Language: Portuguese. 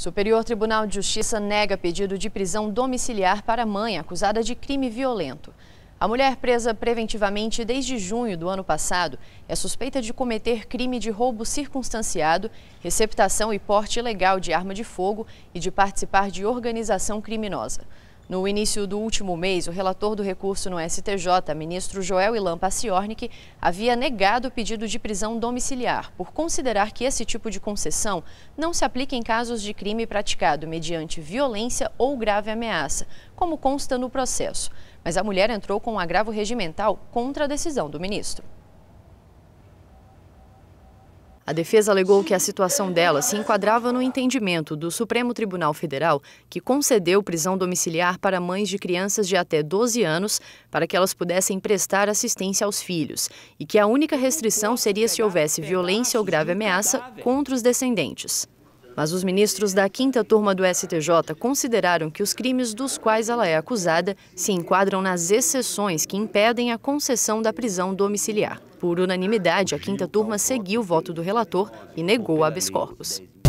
Superior Tribunal de Justiça nega pedido de prisão domiciliar para mãe acusada de crime violento. A mulher presa preventivamente desde junho do ano passado é suspeita de cometer crime de roubo circunstanciado, receptação e porte ilegal de arma de fogo e de participar de organização criminosa. No início do último mês, o relator do recurso no STJ, ministro Joel Ilan Paciornik, havia negado o pedido de prisão domiciliar por considerar que esse tipo de concessão não se aplica em casos de crime praticado mediante violência ou grave ameaça, como consta no processo. Mas a mulher entrou com um agravo regimental contra a decisão do ministro. A defesa alegou que a situação dela se enquadrava no entendimento do Supremo Tribunal Federal, que concedeu prisão domiciliar para mães de crianças de até 12 anos para que elas pudessem prestar assistência aos filhos, e que a única restrição seria se houvesse violência ou grave ameaça contra os descendentes. Mas os ministros da quinta turma do STJ consideraram que os crimes dos quais ela é acusada se enquadram nas exceções que impedem a concessão da prisão domiciliar. Por unanimidade, a quinta turma seguiu o voto do relator e negou habeas corpus.